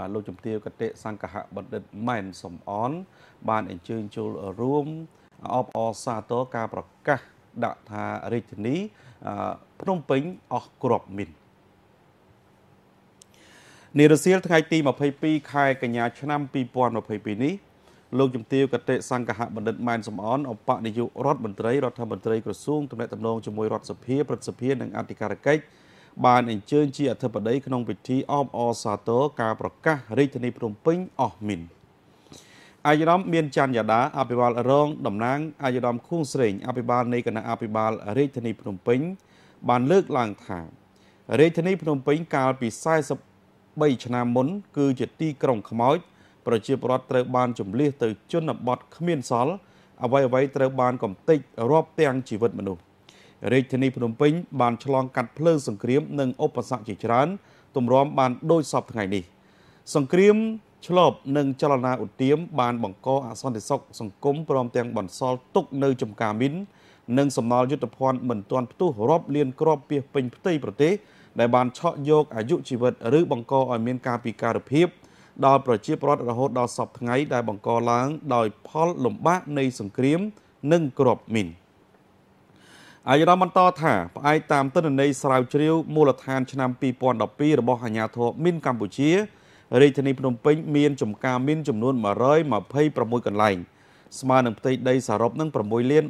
បាទលោកជំទាវកតិសង្កហបណ្ឌិតម៉ែនសំអន បានអញ្ជើញចូលរួមអបអរសាទរការប្រកាសដាក់ថារាជធានីភ្នំពេញអស់គ្រាប់មីននារសៀលថ្ងៃទី22ខែកញ្ញា ឆ្នាំ2022នេះលោកជំទាវកតិសង្កហបណ្ឌិតម៉ែនសំអនអបនាយករដ្ឋមន្ត្រីរដ្ឋមន្ត្រីក្រសួងទំនាក់ទំនងជាមួយរដ្ឋសភាព្រឹទ្ធសភានិងអធិការកិច្ចបានអញ្ជើញជាអធិបតី ក្នុងពិធីអបអរសាទរការប្រកាសរាជធានីភ្នំពេញអស់មីនអាយរ៉មមានច័ន្ទយាដាអភិបាលរងតំណាងអាយរ៉មខួងស្រេងអភិបាលនៃគណៈអភិបាលរាជធានីភ្នំពេញបានលើកឡើងថារាជធានីភ្នំពេញ កាលពី43ឆ្នាំមុន គឺជាទីក្រុងខ្មោចប្រជាពលរដ្ឋត្រូវបានចម្លៀសទៅ ជនបទគ្មានសល់អ្វីៗត្រូវបានកំទេចរាប់ទាំងជីវិតមនុស្សរាជធានីភ្នំពេញបានឆ្លងកាត់ភ្លើងសង្គ្រាមនិងឧបសគ្គជាច្រើនទម្រាំបានដូចសពថ្ងៃនេះ សង្គ្រាមឆ្លប់និងចលនាឧទាមបានបង្កអសន្តិសុខសង្គមព្រមទាំងបន្សល់ទុកនៅចំការមីននិងសំណល់យុទ្ធភ័ណ្ឌមិនទាន់ផ្ទុះរាប់លានគ្រាប់ពាសពេញផ្ទៃប្រទេសដែលបានឆក់យកអាយុជីវិតឬបង្កឲ្យមានការពិការភាពដល់ប្រជាពលរដ្ឋរហូតដល់សពថ្ងៃដែលបង្កឡើងដោយផលលំបាកនៃសង្គ្រាម និងគ្រាប់មីន។អាយរ៉ាបន្តថាផ្អែកតាមទិន្នន័យស្រាវជ្រាវមូលដ្ឋានឆ្នាំ2012របស់អាជ្ញាធរមីនកម្ពុជារាជធានីភ្នំពេញមានចំការមីនចំនួន126កន្លែងស្មើនឹងផ្ទៃដីសរុបនឹង6លាន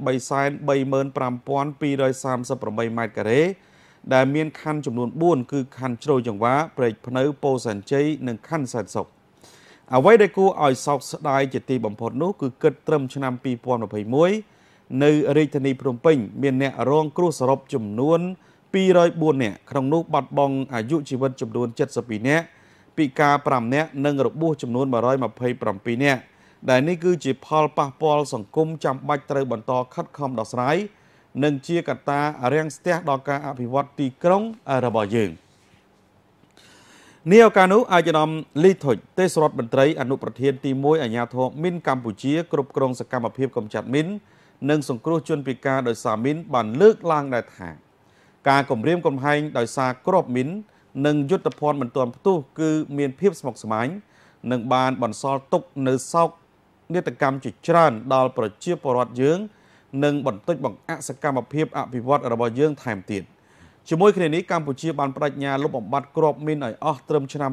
335,238ម៉ែត្រការ៉េដែលមានខណ្ឌចំនួន4គឺខណ្ឌជ្រោយចង្វាព្រែកភ្នៅពោធិ៍សែនជ័យនិងខណ្ឌសែនសុខអ្វីដែលគួរឲ្យសោកស្ដាយជាទីបំផុតនោះគឺគិតត្រឹមឆ្នាំ2021នៅរាជធានីភ្នំពេញមានអ្នករង គ្រោះសរុបចំនួន204នាក់ក្នុងនោះបាត់បង់អាយុជីវិតចំនួន72នាក់ពិការ5នាក់និងរបួសចំនួន127នាក់ដែលនេះគឺជា ផលប៉ះពាល់សង្គមចាំបាច់ត្រូវបន្តខិតខំដោះស្រាយនិងជាកត្តារាំងស្ទះដល់ការ អភិវឌ្ឍទីក្រុងរបស់យើង។នាយកានោះអាយនំលីធុចទេសរដ្ឋមន្ត្រីអនុប្រធានទី1អាជ្ញាធរមីនកម្ពុជាគ្រប់គ្រងសកម្មភាពកម្ចាត់មីននិងសង្គ្រោះជនពិការដោយសារមីនបានលើកឡើងដែរថា ការគម្រាមកំហែងដោយសារគ្រាប់មីននិងយុទ្ធភ័ណ្ឌមិនទាន់ផ្ទុះគឺមានភាពស្មុគស្មាញនិងបានបន្សល់ទុកនៅសោកនេតកម្មជាច្រើនដល់ប្រជាពលរដ្ឋយើង និងបន្តិចបង្អាក់សកម្មភាពអភិវឌ្ឍរបស់យើងថែមទៀតជាមួយគ្នានេះកម្ពុជាបានបដិញ្ញាលុបបំបាត់គ្រាប់មីនឲ្យអស់ត្រឹមឆ្នាំ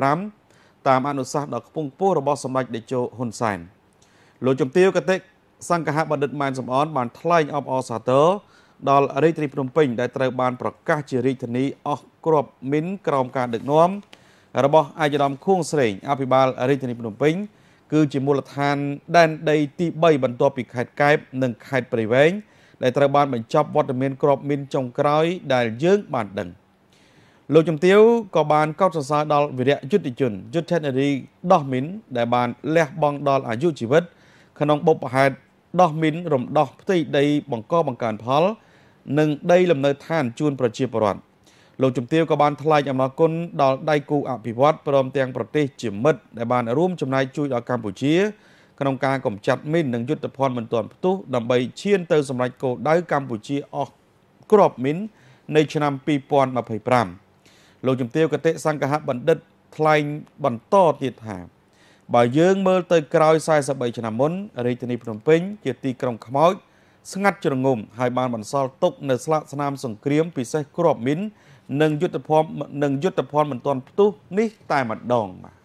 2025តាមអនុសាសន៍ដ៏ខ្ពង់ខ្ពស់របស់សម្ដេចតេជោហ៊ុនសែនលោកជំទាវកតិសង្ឃហបណ្ឌិតម៉ែនសំអនបានថ្លែងអបអរសាទរដល់រាជធានីភ្នំពេញដែលត្រូវបានប្រកាសជារាជធានីអស់គ្រាប់មីនក្រោមការដឹកនាំរបស់អាយដាមខួងស្រេងអភិបាលរាជធានីភ្នំពេញគឺជាមូលដ្ឋាន ដែនដីទី3បន្ទាប់ពីខេត្តកែបនិងខេត្តព្រៃវែងដែលត្រូវបានបញ្ចប់វត្តមានក្របមីនចុងក្រោយដែលយើងបានដឹងលោកជំទាវក៏បានកោតសរសើរដល់វីរៈយុទ្ធជនយុទ្ធនារីដោះមីនដែលបានលះបង់ដល់អាយុជីវិត ក្នុងបុព្វហេតុដោះមីនរំដោះផ្ទៃដី បង្កបង្កើនផល និងដីលំនៅឋានជូនប្រជាពលរដ្ឋលោកជំទាវក៏បានថ្លែងអំណរគុណដល់ដៃគូអភិវឌ្ឍព្រម ទាំងប្រទេសជាមិត្តដែលបានរួមចំណាយជួយដល់កម្ពុជាក្នុងការកម្ចាត់មីននិងយុទ្ធភ័ណ្ឌមិនទាន់ផ្ទុះដើម្បីឈានទៅសម្រេចគោលដៅកម្ពុជាអស់គ្រាប់មីននៅឆ្នាំ2025លោកជំទាវកតិសង្កហបណ្ឌិតថ្លែងបន្តទៀតថាបើយើងមើលទៅក្រោយ43ឆ្នាំមុនរាជធានីភ្នំពេញ ជាទីក្រុងខ្មោចស្ងាត់ជ្រងំហើយបានបន្សល់ទុក នៅស្លាក ស្នាមសង្គ្រាមពិសេសគ្រាប់មីននិងយុទ្ធភ័ណ្ឌនិងយុទ្ធភ័ណ្ឌមិនទាន់ផ្ទុះនេះតែម្ដងបាទ